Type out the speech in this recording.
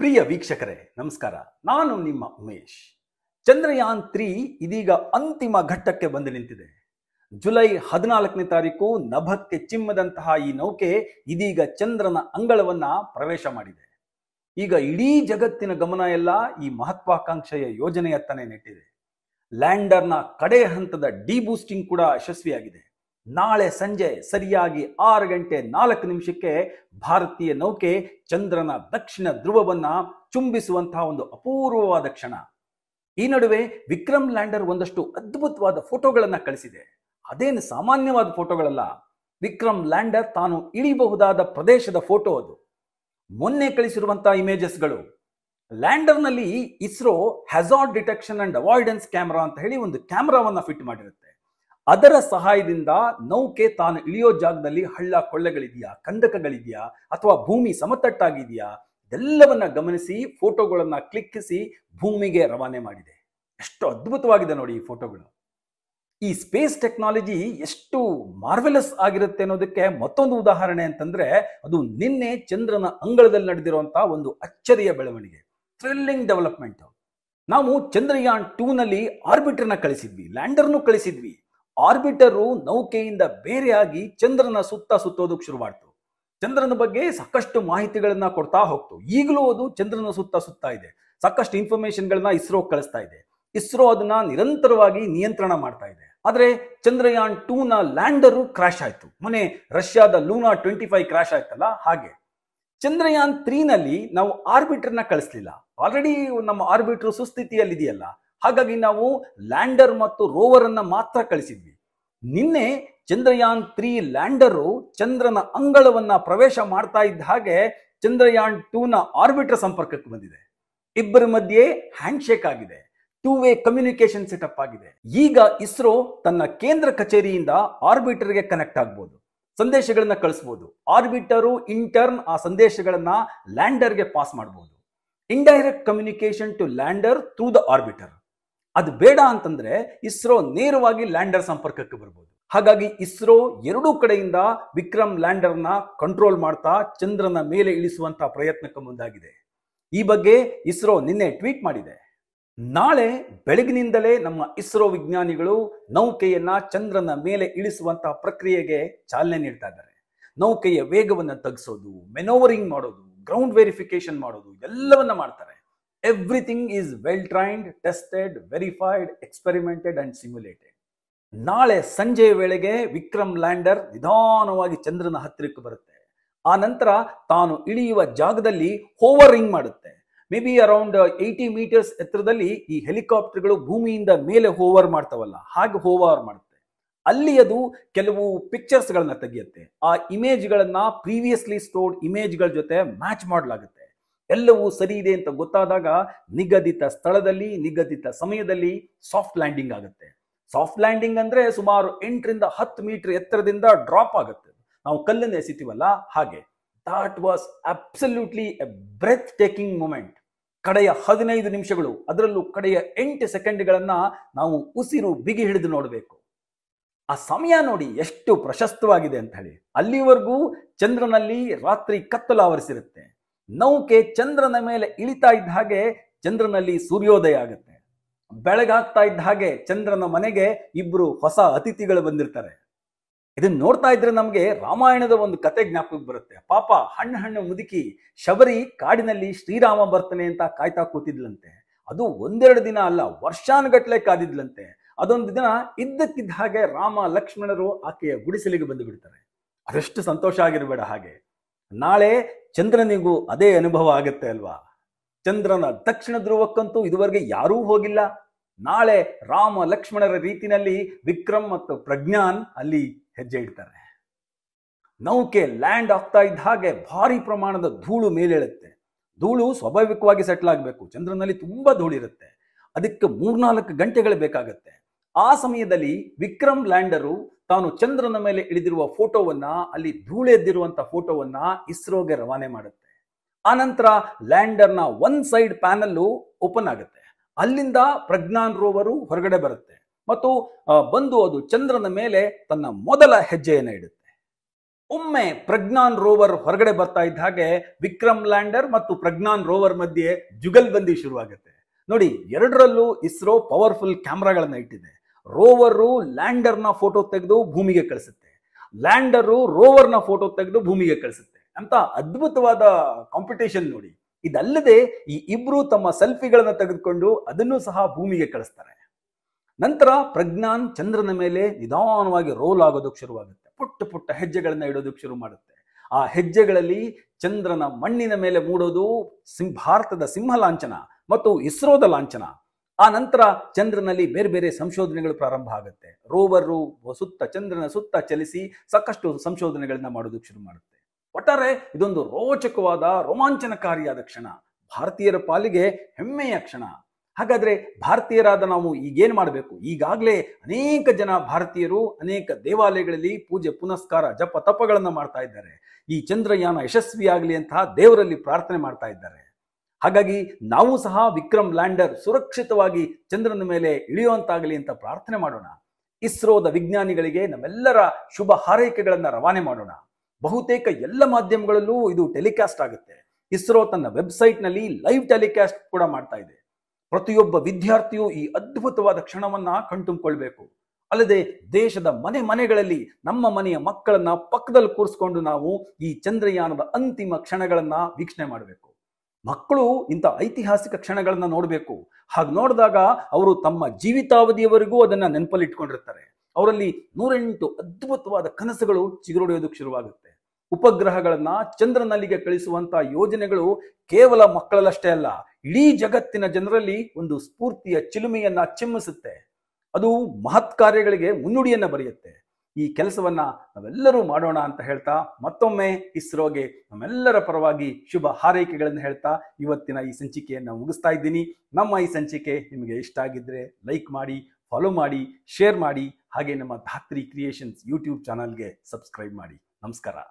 ಪ್ರಿಯ ವೀಕ್ಷಕರೇ ನಮಸ್ಕಾರ ನಾನು ನಿಮ್ಮ ಉಮೇಶ್ ಚಂದ್ರಯಾನ್ ತ್ರೀ ಇದೀಗ ಅಂತಿಮ ಘಟ್ಟಕ್ಕೆ ಬಂದು ನಿಂತಿದೆ ಜುಲೈ ಹದಿನಾಲ್ಕನೇ ತಾರೀಕು ನಭಕ್ಕೆ ಚಿಮ್ಮದಂತಹ ಈ ನೌಕೆ ಇದೀಗ ಚಂದ್ರನ ಅಂಗಳವನ್ನ ಪ್ರವೇಶ ಮಾಡಿದೆ ಈಗ ಇಡೀ ಜಗತ್ತಿನ ಗಮನ ಎಲ್ಲ ಈ ಮಹತ್ವಾಕಾಂಕ್ಷೆಯ ಯೋಜನೆಯತ್ತನೇ ನೆಟ್ಟಿದೆ ಲ್ಯಾಂಡರ್ನ ಕಡೆ ಹಂತದ ಡಿಬೂಸ್ಟಿಂಗ್ ಕೂಡ ಯಶಸ್ವಿಯಾಗಿದೆ ನಾಳೆ ಸಂಜೆ ಸರಿಯಾಗಿ ಆರು ಗಂಟೆ ನಾಲ್ಕು ನಿಮಿಷಕ್ಕೆ ಭಾರತೀಯ ನೌಕೆ ಚಂದ್ರನ ದಕ್ಷಿಣ ಧ್ರುವವನ್ನ ಚುಂಬಿಸುವಂತಹ ಒಂದು ಅಪೂರ್ವವಾದ ಕ್ಷಣ ಈ ನಡುವೆ ವಿಕ್ರಮ್ ಲ್ಯಾಂಡರ್ ಒಂದಷ್ಟು ಅದ್ಭುತವಾದ ಫೋಟೋಗಳನ್ನ ಕಳಿಸಿದೆ ಅದೇನು ಸಾಮಾನ್ಯವಾದ ಫೋಟೋಗಳಲ್ಲ ವಿಕ್ರಮ್ ಲ್ಯಾಂಡರ್ ತಾನು ಇಳಿಬಹುದಾದ ಪ್ರದೇಶದ ಫೋಟೋ ಅದು ಮೊನ್ನೆ ಕಳಿಸಿರುವಂತಹ ಇಮೇಜಸ್ಗಳು ಲ್ಯಾಂಡರ್ನಲ್ಲಿ ISRO hazard detection and avoidance camera ಅಂತ ಹೇಳಿ ಒಂದು ಕ್ಯಾಮ್ರಾವನ್ನ ಫಿಟ್ ಮಾಡಿರುತ್ತೆ ಅದರ ಸಹಾಯದಿಂದ ನೌಕೆ ತಾನು ಇಳಿಯೋ ಜಾಗದಲ್ಲಿ ಹಳ್ಳ ಕೊಳ್ಳೆಗಳಿದೆಯಾ ಕಂದಕಗಳಿದೆಯಾ ಅಥವಾ ಭೂಮಿ ಸಮತಟ್ಟಾಗಿದೆಯಾ ಇದೆಲ್ಲವನ್ನ ಗಮನಿಸಿ ಫೋಟೋಗಳನ್ನ ಕ್ಲಿಕ್ಕಿಸಿ ಭೂಮಿಗೆ ರವಾನೆ ಮಾಡಿದೆ ಎಷ್ಟು ಅದ್ಭುತವಾಗಿದೆ ನೋಡಿ ಈ ಫೋಟೋಗಳು ಈ ಸ್ಪೇಸ್ ಟೆಕ್ನಾಲಜಿ ಎಷ್ಟು ಮಾರ್ವೆಲಸ್ ಆಗಿರುತ್ತೆ ಅನ್ನೋದಕ್ಕೆ ಮತ್ತೊಂದು ಉದಾಹರಣೆ ಅಂತಂದ್ರೆ ಅದು ನಿನ್ನೆ ಚಂದ್ರನ ಅಂಗಳದಲ್ಲಿ ನಡೆದಿರುವಂತಹ ಒಂದು ಅಚ್ಚರಿಯ ಬೆಳವಣಿಗೆ ಥ್ರಿಲ್ಲಿಂಗ್ ಡೆವಲಪ್ಮೆಂಟ್ ನಾವು ಚಂದ್ರಯಾನ್ ಟೂನಲ್ಲಿ ಆರ್ಬಿಟರ್ನ ಕಳಿಸಿದ್ವಿ ಲ್ಯಾಂಡರ್ನು ಕಳಿಸಿದ್ವಿ ಆರ್ಬಿಟರ್ ನೌಕೆಯಿಂದ ಬೇರೆಯಾಗಿ ಚಂದ್ರನ ಸುತ್ತ ಸುತ್ತೋದಕ್ಕೆ ಶುರು ಮಾಡ್ತು ಚಂದ್ರನ ಬಗ್ಗೆ ಸಾಕಷ್ಟು ಮಾಹಿತಿಗಳನ್ನ ಕೊಡ್ತಾ ಹೋಗ್ತು ಈಗಲೂ ಅದು ಚಂದ್ರನ ಸುತ್ತ ಸುತ್ತ ಇದೆ ಸಾಕಷ್ಟು ಇನ್ಫಾರ್ಮೇಶನ್ಗಳನ್ನ ಇಸ್ರೋ ಕಳಿಸ್ತಾ ಇದೆ ಇಸ್ರೋ ಅದನ್ನ ನಿರಂತರವಾಗಿ ನಿಯಂತ್ರಣ ಮಾಡ್ತಾ ಇದೆ ಆದರೆ ಚಂದ್ರಯಾನ್ ಟೂ ನ ಲ್ಯಾಂಡರು ಕ್ರಾಶ್ ಆಯ್ತು ಮೊನ್ನೆ ರಷ್ಯಾದ ಲೂನಾ ಟ್ವೆಂಟಿ ಫೈವ್ ಕ್ರಾಶ್ ಆಯ್ತಲ್ಲ ಹಾಗೆ ಚಂದ್ರಯಾನ್ ತ್ರೀನಲ್ಲಿ ನಾವು ಆರ್ಬಿಟರ್ ನ ಕಳಿಸ್ಲಿಲ್ಲ ಆಲ್ರೆಡಿ ನಮ್ಮ ಆರ್ಬಿಟರ್ ಸುಸ್ಥಿತಿಯಲ್ಲಿ ಇದೆಯಲ್ಲ ಹಾಗಾಗಿ ನಾವು ಲ್ಯಾಂಡರ್ ಮತ್ತು ರೋವರ್ ಅನ್ನ ಮಾತ್ರ ಕಳಿಸಿದ್ವಿ ನಿನ್ನೆ ಚಂದ್ರಯಾನ್ ತ್ರೀ ಲ್ಯಾಂಡರು ಚಂದ್ರನ ಅಂಗಳವನ್ನ ಪ್ರವೇಶ ಮಾಡ್ತಾ ಇದ್ದ ಹಾಗೆ ಚಂದ್ರಯಾನ್ ಟೂನ ಆರ್ಬಿಟರ್ ಸಂಪರ್ಕಕ್ಕೆ ಬಂದಿದೆ ಇಬ್ಬರ ಮಧ್ಯೆ ಹ್ಯಾಂಡ್ ಶೇಕ್ ಆಗಿದೆ ಟೂ ವೇ ಕಮ್ಯುನಿಕೇಶನ್ ಸೆಟಪ್ ಆಗಿದೆ ಈಗ ಇಸ್ರೋ ತನ್ನ ಕೇಂದ್ರ ಕಚೇರಿಯಿಂದ ಆರ್ಬಿಟರ್ಗೆ ಕನೆಕ್ಟ್ ಆಗ್ಬೋದು ಸಂದೇಶಗಳನ್ನ ಕಳಿಸ್ಬೋದು ಆರ್ಬಿಟರು ಇಂಟರ್ನ್ ಆ ಸಂದೇಶಗಳನ್ನ ಲ್ಯಾಂಡರ್ಗೆ ಪಾಸ್ ಮಾಡಬಹುದು indirect communication to lander through the orbiter ಅದು ಬೇಡ ಅಂತಂದ್ರೆ ಇಸ್ರೋ ನೇರವಾಗಿ ಲ್ಯಾಂಡರ್ ಸಂಪರ್ಕಕ್ಕೆ ಬರ್ಬೋದು ಹಾಗಾಗಿ ಇಸ್ರೋ ಎರಡೂ ಕಡೆಯಿಂದ ವಿಕ್ರಮ್ ಲ್ಯಾಂಡರ್ನ ಕಂಟ್ರೋಲ್ ಮಾಡ್ತಾ ಚಂದ್ರನ ಮೇಲೆ ಇಳಿಸುವಂತಹ ಪ್ರಯತ್ನಕ್ಕೆ ಮುಂದಾಗಿದೆ ಈ ಬಗ್ಗೆ ಇಸ್ರೋ ನಿನ್ನೆ ಟ್ವೀಟ್ ಮಾಡಿದೆ ನಾಳೆ ಬೆಳಗಿನಿಂದಲೇ ನಮ್ಮ ಇಸ್ರೋ ವಿಜ್ಞಾನಿಗಳು ನೌಕೆಯನ್ನ ಚಂದ್ರನ ಮೇಲೆ ಇಳಿಸುವಂತಹ ಪ್ರಕ್ರಿಯೆಗೆ ಚಾಲನೆ ನೀಡ್ತಾ ಇದ್ದಾರೆ ನೌಕೆಯ ವೇಗವನ್ನು ತಗ್ಸೋದು ಮೆನೋವರಿಂಗ್ ಮಾಡೋದು ಗ್ರೌಂಡ್ ವೆರಿಫಿಕೇಶನ್ ಮಾಡೋದು ಎಲ್ಲವನ್ನ ಮಾಡ್ತಾರೆ everything is well trained tested verified experimented and simulated ನಾಳೆ ಸಂಜೆ ವೇಳೆಗೆ ವಿಕ್ರಮ್ ಲ್ಯಾಂಡರ್ ನಿಧಾನವಾಗಿ ಚಂದ್ರನ ಹತ್ತಿರಕ್ಕೆ ಬರುತ್ತೆ ಆ ನಂತರ ತಾನು ಇಳಿಯುವ ಜಾಗದಲ್ಲಿ ಹೋವರಿಂಗ್ ಮಾಡುತ್ತೆ maybe around eighty metres ಎತ್ತರದಲ್ಲಿ ಈ ಹೆಲಿಕಾಪ್ಟರ್ಗಳು ಭೂಮಿಯಿಂದ ಮೇಲೆ ಹೋವರ್ ಮಾಡ್ತಾವಲ್ಲ ಹಾಗೆ ಹೋವರ್ ಮಾಡುತ್ತೆ ಅಲ್ಲಿ ಅದು ಕೆಲವು ಪಿಕ್ಚರ್ಸ್ಗಳನ್ನ ತೆಗೆಯುತ್ತೆ ಆ ಇಮೇಜ್ಗಳನ್ನ ಪ್ರೀವಿಯಸ್ಲಿ ಸ್ಟೋರ್ಡ್ ಇಮೇಜ್ಗಳ ಜೊತೆ ಮ್ಯಾಚ್ ಮಾಡಲಾಗುತ್ತೆ ಎಲ್ಲವೂ ಸರಿ ಇದೆ ಅಂತ ಗೊತ್ತಾದಾಗ ನಿಗದಿತ ಸ್ಥಳದಲ್ಲಿ ನಿಗದಿತ ಸಮಯದಲ್ಲಿ ಸಾಫ್ಟ್ ಲ್ಯಾಂಡಿಂಗ್ ಆಗುತ್ತೆ ಸಾಫ್ಟ್ ಲ್ಯಾಂಡಿಂಗ್ ಅಂದ್ರೆ ಸುಮಾರು ಎಂಟರಿಂದ ಹತ್ತು ಮೀಟರ್ ಎತ್ತರದಿಂದ ಡ್ರಾಪ್ ಆಗುತ್ತೆ ನಾವು ಕಲ್ಲನ್ನು ಎಸಿತೀವಲ್ಲ ಹಾಗೆ that was absolutely a breathtaking moment ಕಡೆಯ ಹದಿನೈದು ನಿಮಿಷಗಳು ಅದರಲ್ಲೂ ಕಡೆಯ ಎಂಟು ಸೆಕೆಂಡ್ಗಳನ್ನ ನಾವು ಉಸಿರು ಬಿಗಿ ಹಿಡಿದು ನೋಡಬೇಕು ಆ ಸಮಯ ನೋಡಿ ಎಷ್ಟು ಪ್ರಶಸ್ತವಾಗಿದೆ ಅಂತ ಹೇಳಿ ಅಲ್ಲಿವರೆಗೂ ಚಂದ್ರನಲ್ಲಿ ರಾತ್ರಿ ಕತ್ತಲು ಆವರಿಸಿರುತ್ತೆ ನೌಕೆ ಚಂದ್ರನ ಮೇಲೆ ಇಳಿತಾ ಇದ್ದ ಹಾಗೆ ಚಂದ್ರನಲ್ಲಿ ಸೂರ್ಯೋದಯ ಆಗುತ್ತೆ ಬೆಳಗಾಗ್ತಾ ಇದ್ದ ಹಾಗೆ ಚಂದ್ರನ ಮನೆಗೆ ಇಬ್ರು ಹೊಸ ಅತಿಥಿಗಳು ಬಂದಿರ್ತಾರೆ ಇದನ್ನ ನೋಡ್ತಾ ಇದ್ರೆ ನಮಗೆ ರಾಮಾಯಣದ ಒಂದು ಕತೆ ಜ್ಞಾಪಕಕ್ಕೆ ಬರುತ್ತೆ ಪಾಪ ಹಣ್ಣು ಹಣ್ಣು ಮುದುಕಿ ಶಬರಿ ಕಾಡಿನಲ್ಲಿ ಶ್ರೀರಾಮ ಬರ್ತಾನೆ ಅಂತ ಕಾಯ್ತಾ ಕೂತಿದ್ಲಂತೆ ಅದು ಒಂದೆರಡು ದಿನ ಅಲ್ಲ ವರ್ಷಾನುಗಟ್ಲೆ ಕಾದಿದ್ಲಂತೆ ಅದೊಂದು ದಿನ ಇದ್ದಕ್ಕಿದ್ದ ಹಾಗೆ ರಾಮ ಲಕ್ಷ್ಮಣರು ಆಕೆಯ ಗುಡಿಸಲಿಗೆ ಬಂದು ಬಿಡ್ತಾರೆ ಅದೆಷ್ಟು ಸಂತೋಷ ಆಗಿರಬೇಡ ಹಾಗೆ ನಾಳೆ ಚಂದ್ರನಿಗೂ ಅದೇ ಅನುಭವ ಆಗುತ್ತೆ ಅಲ್ವಾ ಚಂದ್ರನ ದಕ್ಷಿಣ ಧ್ರುವಕ್ಕಂತೂ ಇದುವರೆಗೆ ಯಾರೂ ಹೋಗಿಲ್ಲ ನಾಳೆ ರಾಮ ಲಕ್ಷ್ಮಣರ ರೀತಿನಲ್ಲಿ ವಿಕ್ರಮ್ ಮತ್ತು ಪ್ರಜ್ಞಾನ್ ಅಲ್ಲಿ ಹೆಜ್ಜೆ ಇಡ್ತಾರೆ ನೌಕೆ ಲ್ಯಾಂಡ್ ಆಗ್ತಾ ಇದ್ದ ಹಾಗೆ ಭಾರಿ ಪ್ರಮಾಣದ ಧೂಳು ಮೇಲೇಳುತ್ತೆ ಧೂಳು ಸ್ವಾಭಾವಿಕವಾಗಿ ಸೆಟ್ಲ್ ಆಗಬೇಕು ಚಂದ್ರನಲ್ಲಿ ತುಂಬ ಧೂಳಿರುತ್ತೆ ಅದಕ್ಕೆ ಮೂರ್ನಾಲ್ಕು ಗಂಟೆಗಳು ಬೇಕಾಗುತ್ತೆ ಆ ಸಮಯದಲ್ಲಿ ವಿಕ್ರಮ್ ಲ್ಯಾಂಡರು ತಾನು ಚಂದ್ರನ ಮೇಲೆ ಇಳಿದಿರುವ ಫೋಟೋವನ್ನ ಅಲ್ಲಿ ಧೂಳೆದ್ದಿರುವಂತಹ ಫೋಟೋವನ್ನ ಇಸ್ರೋಗೆ ರವಾನೆ ಮಾಡುತ್ತೆ ಆ ನಂತರ ಲ್ಯಾಂಡರ್ನ ಒನ್ ಸೈಡ್ ಪ್ಯಾನಲ್ಲು ಓಪನ್ ಆಗುತ್ತೆ ಅಲ್ಲಿಂದ ಪ್ರಜ್ಞಾನ್ ರೋವರು ಹೊರಗಡೆ ಬರುತ್ತೆ ಮತ್ತು ಬಂದು ಅದು ಚಂದ್ರನ ಮೇಲೆ ತನ್ನ ಮೊದಲ ಹೆಜ್ಜೆಯನ್ನು ಇಡುತ್ತೆ ಒಮ್ಮೆ ಪ್ರಜ್ಞಾನ್ ರೋವರ್ ಹೊರಗಡೆ ಬರ್ತಾ ಇದ್ದ ಹಾಗೆ ವಿಕ್ರಮ್ ಲ್ಯಾಂಡರ್ ಮತ್ತು ಪ್ರಜ್ಞಾನ್ ರೋವರ್ ಮಧ್ಯೆ ಬಂದಿ ಶುರುವಾಗುತ್ತೆ ನೋಡಿ ಎರಡರಲ್ಲೂ ಇಸ್ರೋ ಪವರ್ಫುಲ್ ಕ್ಯಾಮ್ರಾಗಳನ್ನ ಇಟ್ಟಿದೆ ರೋವರು ಲ್ಯಾಂಡರ್ನ ಫೋಟೋ ತೆಗೆದು ಭೂಮಿಗೆ ಕಳಿಸುತ್ತೆ ಲ್ಯಾಂಡರು ರೋವರ್ನ ಫೋಟೋ ತೆಗೆದು ಭೂಮಿಗೆ ಕಳಿಸುತ್ತೆ ಅಂತ ಅದ್ಭುತವಾದ ಕಾಂಪಿಟೇಷನ್ ನೋಡಿ ಇದಲ್ಲದೆ ಈ ಇಬ್ರು ತಮ್ಮ ಸೆಲ್ಫಿಗಳನ್ನು ತೆಗೆದುಕೊಂಡು ಅದನ್ನು ಸಹ ಭೂಮಿಗೆ ಕಳಿಸ್ತಾರೆ ನಂತರ ಪ್ರಜ್ಞಾನ್ ಚಂದ್ರನ ಮೇಲೆ ನಿಧಾನವಾಗಿ ರೋಲ್ ಆಗೋದಕ್ಕೆ ಶುರುವಾಗುತ್ತೆ ಪುಟ್ಟ ಪುಟ್ಟ ಹೆಜ್ಜೆಗಳನ್ನ ಇಡೋದಕ್ಕೆ ಶುರು ಮಾಡುತ್ತೆ ಆ ಹೆಜ್ಜೆಗಳಲ್ಲಿ ಚಂದ್ರನ ಮಣ್ಣಿನ ಮೇಲೆ ಮೂಡೋದು ಸಿಂ ಭಾರತದ ಸಿಂಹ ಲಾಂಛನ ಮತ್ತು ಇಸ್ರೋದ ಲಾಂಛನ ಆ ನಂತರ ಚಂದ್ರನಲ್ಲಿ ಬೇರೆ ಬೇರೆ ಸಂಶೋಧನೆಗಳು ಪ್ರಾರಂಭ ಆಗುತ್ತೆ ರೋವರ್ ಸುತ್ತ ಚಂದ್ರನ ಸುತ್ತ ಚಲಿಸಿ ಸಾಕಷ್ಟು ಸಂಶೋಧನೆಗಳನ್ನ ಮಾಡೋದಕ್ಕೆ ಶುರು ಮಾಡುತ್ತೆ ಒಟ್ಟಾರೆ ಇದೊಂದು ರೋಚಕವಾದ ರೋಮಾಂಚನಕಾರಿಯಾದ ಕ್ಷಣ ಭಾರತೀಯರ ಪಾಲಿಗೆ ಹೆಮ್ಮೆಯ ಕ್ಷಣ ಹಾಗಾದ್ರೆ ಭಾರತೀಯರಾದ ನಾವು ಈಗೇನು ಮಾಡಬೇಕು ಈಗಾಗಲೇ ಅನೇಕ ಜನ ಭಾರತೀಯರು ಅನೇಕ ದೇವಾಲಯಗಳಲ್ಲಿ ಪೂಜೆ ಪುನಸ್ಕಾರ ಜಪ ತಪಗಳನ್ನು ಮಾಡ್ತಾ ಇದ್ದಾರೆ ಈ ಚಂದ್ರಯಾನ ಯಶಸ್ವಿಯಾಗಲಿ ಅಂತಹ ದೇವರಲ್ಲಿ ಪ್ರಾರ್ಥನೆ ಮಾಡ್ತಾ ಇದ್ದಾರೆ ಹಾಗಾಗಿ ನಾವು ಸಹ ವಿಕ್ರಮ್ ಲ್ಯಾಂಡರ್ ಸುರಕ್ಷಿತವಾಗಿ ಚಂದ್ರನ ಮೇಲೆ ಇಳಿಯುವಂತಾಗಲಿ ಅಂತ ಪ್ರಾರ್ಥನೆ ಮಾಡೋಣ ಇಸ್ರೋದ ವಿಜ್ಞಾನಿಗಳಿಗೆ ನಮ್ಮೆಲ್ಲರ ಶುಭ ಹಾರೈಕೆಗಳನ್ನು ರವಾನೆ ಮಾಡೋಣ ಬಹುತೇಕ ಎಲ್ಲ ಮಾಧ್ಯಮಗಳಲ್ಲೂ ಇದು ಟೆಲಿಕಾಸ್ಟ್ ಆಗುತ್ತೆ ಇಸ್ರೋ ತನ್ನ ವೆಬ್ಸೈಟ್ ನಲ್ಲಿ ಲೈವ್ ಟೆಲಿಕಾಸ್ಟ್ ಕೂಡ ಮಾಡ್ತಾ ಇದೆ ಪ್ರತಿಯೊಬ್ಬ ವಿದ್ಯಾರ್ಥಿಯು ಈ ಅದ್ಭುತವಾದ ಕ್ಷಣವನ್ನ ಕಣ್ತುಂಬಿಕೊಳ್ಬೇಕು ಅಲ್ಲದೆ ದೇಶದ ಮನೆ ಮನೆಗಳಲ್ಲಿ ನಮ್ಮ ಮನೆಯ ಮಕ್ಕಳನ್ನ ಪಕ್ಕದಲ್ಲಿ ಕೂರಿಸ್ಕೊಂಡು ನಾವು ಈ ಚಂದ್ರಯಾನದ ಅಂತಿಮ ಕ್ಷಣಗಳನ್ನ ವೀಕ್ಷಣೆ ಮಾಡಬೇಕು ಮಕ್ಕಳು ಇಂಥ ಐತಿಹಾಸಿಕ ಕ್ಷಣಗಳನ್ನು ನೋಡಬೇಕು ಹಾಗೆ ನೋಡಿದಾಗ ಅವರು ತಮ್ಮ ಜೀವಿತಾವಧಿಯವರೆಗೂ ಅದನ್ನು ನೆನಪಲ್ಲಿಟ್ಕೊಂಡಿರ್ತಾರೆ ಅವರಲ್ಲಿ ನೂರೆಂಟು ಅದ್ಭುತವಾದ ಕನಸುಗಳು ಚಿಗುರೊಡೆಯೋದು ಶುರುವಾಗುತ್ತೆ ಉಪಗ್ರಹಗಳನ್ನು ಚಂದ್ರನಲ್ಲಿಗೆ ಕಳಿಸುವಂಥ ಯೋಜನೆಗಳು ಕೇವಲ ಮಕ್ಕಳಲ್ಲಷ್ಟೇ ಅಲ್ಲ ಇಡೀ ಜಗತ್ತಿನ ಜನರಲ್ಲಿ ಒಂದು ಸ್ಫೂರ್ತಿಯ ಚಿಲುಮೆಯನ್ನ ಚಿಮ್ಮಿಸುತ್ತೆ ಅದು ಮಹತ್ ಕಾರ್ಯಗಳಿಗೆ ಮುನ್ನುಡಿಯನ್ನು ಬರೆಯುತ್ತೆ ಈ ಕೆಲಸವನ್ನು ನಾವೆಲ್ಲರೂ ಮಾಡೋಣ ಅಂತ ಹೇಳ್ತಾ ಮತ್ತೊಮ್ಮೆ ಇಸ್ರೋಗೆ ನಮ್ಮೆಲ್ಲರ ಪರವಾಗಿ ಶುಭ ಹಾರೈಕೆಗಳನ್ನು ಹೇಳ್ತಾ ಇವತ್ತಿನ ಈ ಸಂಚಿಕೆಯನ್ನು ಮುಗಿಸ್ತಾ ಇದ್ದೀನಿ ನಮ್ಮ ಈ ಸಂಚಿಕೆ ನಿಮಗೆ ಇಷ್ಟ ಆಗಿದ್ದರೆ ಲೈಕ್ ಮಾಡಿ ಫಾಲೋ ಮಾಡಿ ಶೇರ್ ಮಾಡಿ ಹಾಗೆ ನಮ್ಮ ಧಾತ್ರಿ ಕ್ರಿಯೇಷನ್ಸ್ ಯೂಟ್ಯೂಬ್ ಚಾನಲ್ಗೆ ಸಬ್ಸ್ಕ್ರೈಬ್ ಮಾಡಿ ನಮಸ್ಕಾರ